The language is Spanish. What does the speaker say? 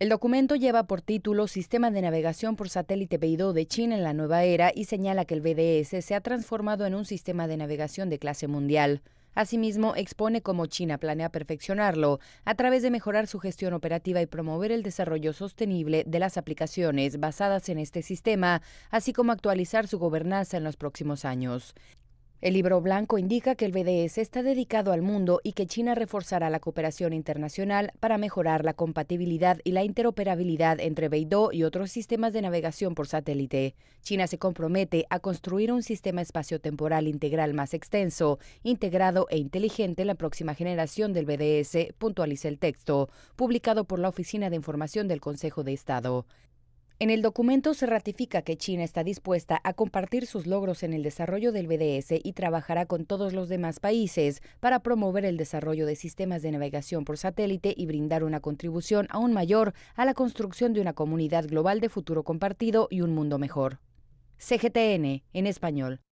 El documento lleva por título Sistema de Navegación por Satélite Beidou de China en la Nueva Era y señala que el BDS se ha transformado en un sistema de navegación de clase mundial. Asimismo, expone cómo China planea perfeccionarlo a través de mejorar su gestión operativa y promover el desarrollo sostenible de las aplicaciones basadas en este sistema, así como actualizar su gobernanza en los próximos años. El libro blanco indica que el BDS está dedicado al mundo y que China reforzará la cooperación internacional para mejorar la compatibilidad y la interoperabilidad entre Beidou y otros sistemas de navegación por satélite. China se compromete a construir un sistema espaciotemporal integral más extenso, integrado e inteligente en la próxima generación del BDS, puntualiza el texto, publicado por la Oficina de Información del Consejo de Estado. En el documento se ratifica que China está dispuesta a compartir sus logros en el desarrollo del BDS y trabajará con todos los demás países para promover el desarrollo de sistemas de navegación por satélite y brindar una contribución aún mayor a la construcción de una comunidad global de futuro compartido y un mundo mejor. CGTN en español.